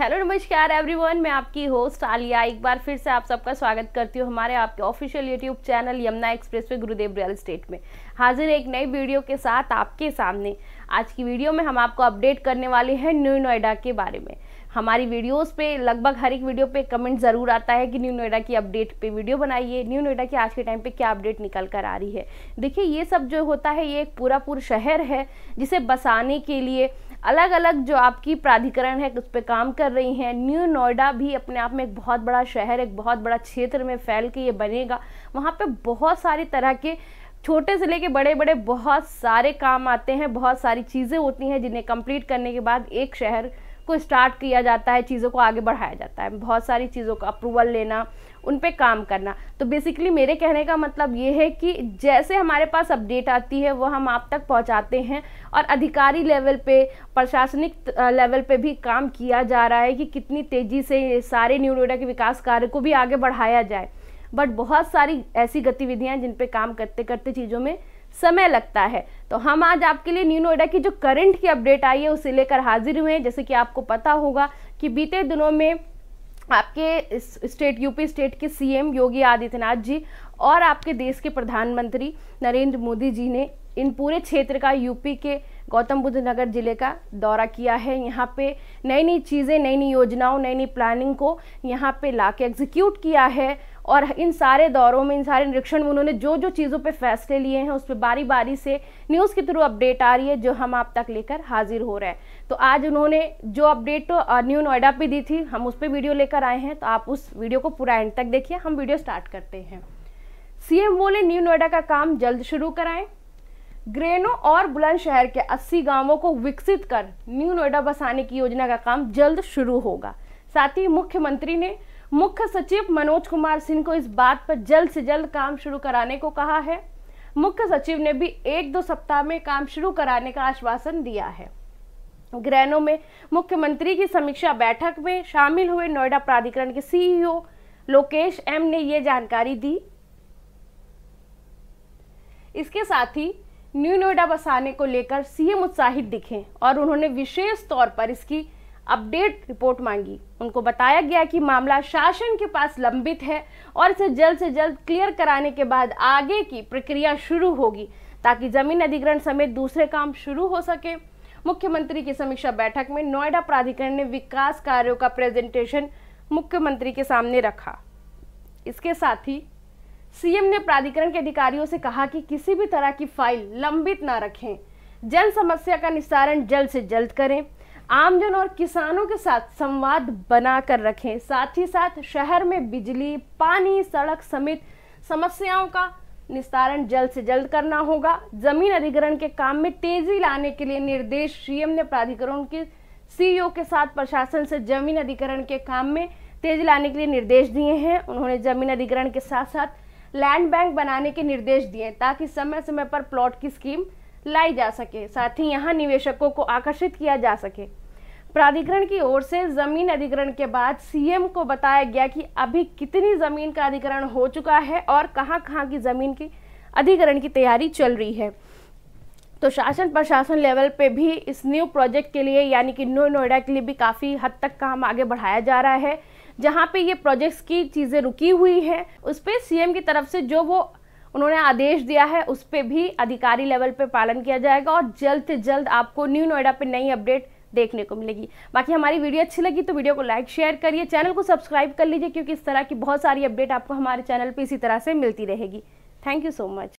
hello नमस्कार everyone मैं आपकी होस्ट आलिया एक बार फिर से आप सबका स्वागत करती हूँ हमारे आपके official YouTube channel Yamuna expressway Gurudev real state में हाजिर एक नई वीडियो के साथ आपके सामने आज की वीडियो में हम आपको अपडेट करने वाले हैं न्यू नोएडा के बारे में हमारी वीडियोस पे लगभग हर एक वीडियो पे कमेंट ज़रूर आता है कि न्यू नोएडा की अपडेट पे वीडियो बनाइए न्यू नोएडा की आज के टाइम पे क्या अपडेट निकल कर आ रही है देखिए ये सब जो होता है ये एक पूरा पूरा शहर है जिसे बसाने के लिए अलग अलग जो आपकी प्राधिकरण है उस पर काम कर रही हैं न्यू नोएडा भी अपने आप में एक बहुत बड़ा शहर एक बहुत बड़ा क्षेत्र में फैल के ये बनेगा वहाँ पर बहुत सारी तरह के छोटे से लेके बड़े बड़े बहुत सारे काम आते हैं बहुत सारी चीज़ें होती हैं जिन्हें कंप्लीट करने के बाद एक शहर को स्टार्ट किया जाता है चीज़ों को आगे बढ़ाया जाता है बहुत सारी चीज़ों का अप्रूवल लेना उन पर काम करना तो बेसिकली मेरे कहने का मतलब ये है कि जैसे हमारे पास अपडेट आती है वो हम आप तक पहुंचाते हैं और अधिकारी लेवल पे प्रशासनिक लेवल पे भी काम किया जा रहा है कि कितनी तेज़ी से सारे न्यू नोएडा के विकास कार्य को भी आगे बढ़ाया जाए बट बहुत सारी ऐसी गतिविधियाँ जिन पर काम करते करते चीज़ों में समय लगता है तो हम आज आपके लिए न्यू नोएडा की जो करंट की अपडेट आई है उसे लेकर हाजिर हुए हैं जैसे कि आपको पता होगा कि बीते दिनों में आपके स्टेट यूपी स्टेट के सीएम योगी आदित्यनाथ जी और आपके देश के प्रधानमंत्री नरेंद्र मोदी जी ने इन पूरे क्षेत्र का यूपी के गौतम बुद्ध नगर जिले का दौरा किया है यहाँ पे नई नई चीज़ें नई नई योजनाओं नई नई प्लानिंग को यहाँ पे ला के एग्जीक्यूट किया है और इन सारे दौरों में इन सारे निरीक्षण में उन्होंने जो जो चीज़ों पर फैसले लिए हैं उस पर बारी बारी से न्यूज़ के थ्रू अपडेट आ रही है जो हम आप तक लेकर हाजिर हो रहे हैं तो आज उन्होंने जो अपडेट न्यू नोएडा पे दी थी हम उस पर वीडियो लेकर आए हैं तो आप उस वीडियो को पूरा एंड तक देखिए हम वीडियो स्टार्ट करते हैं सीएम बोले न्यू नोएडा का काम जल्द शुरू कराएं ग्रेनो और बुलंदशहर के 80 गांवों को विकसित कर न्यू नोएडा बसाने की योजना का काम जल्द शुरू होगा साथ ही मुख्यमंत्री ने मुख्य सचिव मनोज कुमार सिंह को इस बात पर जल्द से जल्द काम शुरू कराने को कहा है मुख्य सचिव ने भी एक दो सप्ताह में काम शुरू कराने का आश्वासन दिया है ग्रहणों में मुख्यमंत्री की समीक्षा बैठक में शामिल हुए नोएडा प्राधिकरण के सीईओ लोकेश एम ने यह जानकारी दी इसके साथ ही न्यू नोएडा बसाने को लेकर सीएम उत्साहित दिखे और उन्होंने विशेष तौर पर इसकी अपडेट रिपोर्ट मांगी उनको बताया गया कि मामला शासन के पास लंबित है और इसे जल्द से जल्द क्लियर कराने के बाद आगे की प्रक्रिया शुरू होगी ताकि जमीन अधिग्रहण समेत दूसरे काम शुरू हो सके मुख्यमंत्री की समीक्षा बैठक में नोएडा प्राधिकरण ने विकास कार्यों का प्रेजेंटेशन मुख्यमंत्री के सामने रखा इसके साथ ही सीएम ने प्राधिकरण के अधिकारियों से कहा कि किसी भी तरह की फाइल लंबित ना रखें जन समस्या का निस्तारण जल्द से जल्द करें आमजन और किसानों के साथ संवाद बनाकर रखें साथ ही साथ शहर में बिजली पानी सड़क समेत समस्याओं का निस्तारण जल्द से जल्द करना होगा जमीन अधिग्रहण के काम में तेजी लाने के लिए निर्देश सीएम ने प्राधिकरण के सीईओ के साथ प्रशासन से जमीन अधिग्रहण के काम में तेजी लाने के लिए निर्देश दिए हैं उन्होंने जमीन अधिग्रहण के साथ साथ लैंड बैंक बनाने के निर्देश दिए ताकि समय समय पर प्लॉट की स्कीम लाई जा सके साथ ही यहाँ निवेशकों को आकर्षित किया जा सके प्राधिकरण की ओर से जमीन अधिग्रहण के बाद सीएम को बताया गया कि अभी कितनी जमीन का अधिग्रहण हो चुका है और कहां कहां की जमीन की अधिग्रहण की तैयारी चल रही है तो शासन प्रशासन लेवल पे भी इस न्यू प्रोजेक्ट के लिए यानी कि नो नोएडा के लिए भी काफ़ी हद तक काम आगे बढ़ाया जा रहा है जहाँ पे ये प्रोजेक्ट्स की चीज़ें रुकी हुई हैं उस पर सीएम की तरफ से जो वो उन्होंने आदेश दिया है उस पर भी अधिकारी लेवल पर पालन किया जाएगा और जल्द से जल्द आपको न्यू नोएडा पर नई अपडेट देखने को मिलेगी बाकी हमारी वीडियो अच्छी लगी तो वीडियो को लाइक शेयर करिए चैनल को सब्सक्राइब कर लीजिए क्योंकि इस तरह की बहुत सारी अपडेट आपको हमारे चैनल पर इसी तरह से मिलती रहेगी थैंक यू सो मच